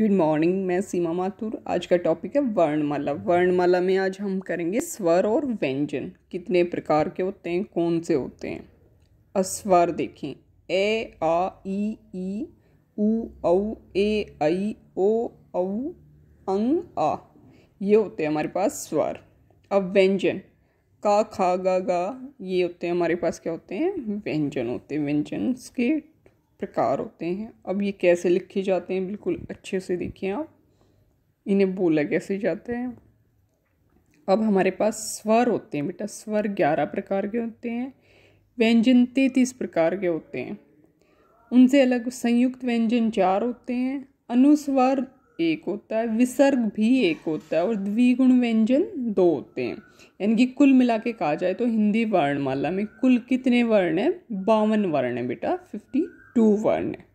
good morning मैं सीमा माथुर आज का टॉपिक है वर्णमाला वर्णमाला में आज हम करेंगे स्वर और व्यंजन कितने प्रकार के होते हैं कौन से होते हैं अस्वर देखें ए आ ई ई उ औ ए आई ओ औ अंग आ ये होते हैं हमारे पास स्वर अब व्यंजन का खा गा गा ये होते हैं हमारे पास क्या होते हैं व्यंजन होते हैं व्यंजन के प्रकार होते हैं अब ये कैसे लिखे जाते हैं बिल्कुल अच्छे से देखिए आप इन्हें बोला कैसे जाता है अब हमारे पास स्वर होते हैं बेटा स्वर ग्यारह प्रकार के होते हैं व्यंजन तैतीस प्रकार के होते हैं उनसे अलग संयुक्त व्यंजन चार होते हैं अनुस्वर एक होता है विसर्ग भी एक होता है और द्विगुण व्यंजन दो होते हैं यानी कि कुल मिला के कहा जाए तो हिंदी वर्णमाला में कुल कितने वर्ण हैं बावन वर्ण है बेटा फिफ्टी 2 1